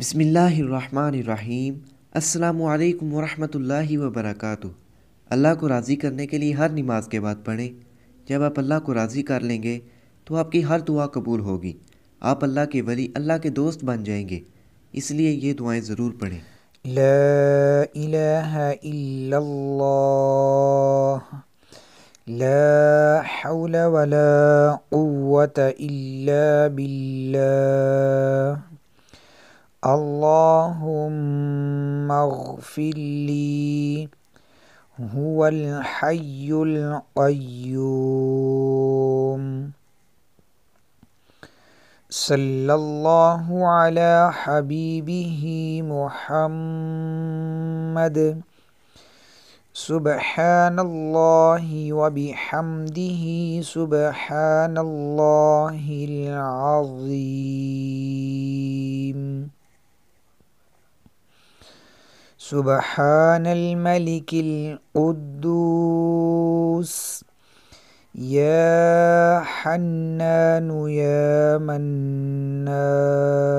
بسم اللہ الرحمن الرحیم السلام علیکم ورحمۃ اللہ وبرکاتہ اللہ کو راضی کرنے کے لیے ہر نماز کے بعد پڑھیں جب آپ اللہ کو راضی کر لیں گے تو آپ کی ہر دعا قبول ہوگی آپ اللہ کے ولی اللہ کے دوست بن جائیں گے اس لیے یہ دعائیں ضرور پڑھیں لا لا الہ الا الا اللہ حول ولا باللہ اللهم اغفر لي هو الحي القيوم صلى الله على حبيبه محمد سبحان الله وبحمده سبحان الله العظيم سبحان الملك القدوس يا حنان يا منان